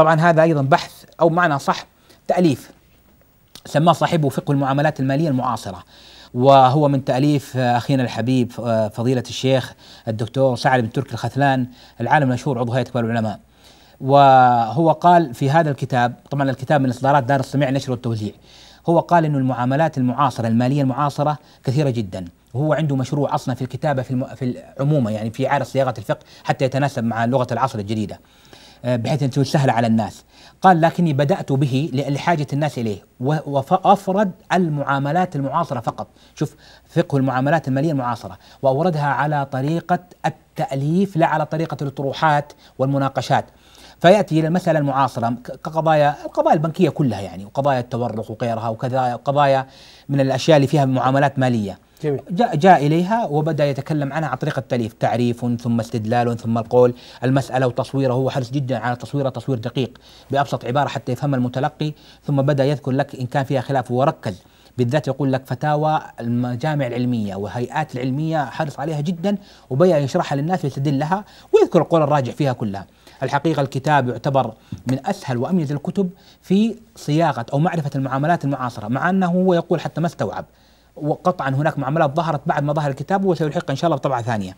طبعا هذا ايضا بحث او معنى صح تاليف سماه صاحبه فقه المعاملات الماليه المعاصره وهو من تأليف أخينا الحبيب فضيلة الشيخ الدكتور سعد بن تركي الخثلان العالم المشهور عضو هيئة كبار العلماء وهو قال في هذا الكتاب طبعا الكتاب من إصدارات دار السميع نشر والتوزيع هو قال انه المعاملات المعاصرة المالية المعاصرة كثيرة جدا وهو عنده مشروع أصلا في الكتابة في, الم... في العمومة يعني في عارض صياغة الفقه حتى يتناسب مع لغة العصر الجديدة آه، بحيث أن تسهل على الناس قال لكني بدأت به لحاجة الناس إليه وأفرد المعاملات المعاصرة فقط شوف فقه المعاملات المالية المعاصرة وأوردها على طريقة التأليف لا على طريقة الأطروحات والمناقشات فياتي الى المساله المعاصره كقضايا القضايا البنكيه كلها يعني وقضايا التورق وغيرها وكذا قضايا من الاشياء اللي فيها معاملات ماليه جميل. جاء, جاء إليها وبدأ يتكلم عنها عن طريق التأليف تعريف ثم استدلال ثم القول المسألة وتصويره هو حرص جدا على تصويرها تصوير دقيق بأبسط عبارة حتى يفهم المتلقي ثم بدأ يذكر لك إن كان فيها خلاف وركز بالذات يقول لك فتاوى المجامع العلمية والهيئات العلمية حرص عليها جدا وبدأ يشرحها للناس ويستدل لها ويذكر القول الراجح فيها كلها الحقيقة الكتاب يعتبر من أسهل وأميز الكتب في صياغة أو معرفة المعاملات المعاصرة مع أنه هو يقول حتى ما استوعب وقطعا هناك معاملات ظهرت بعد ما ظهر الكتاب وسيلحق ان شاء الله بطبعه ثانيه.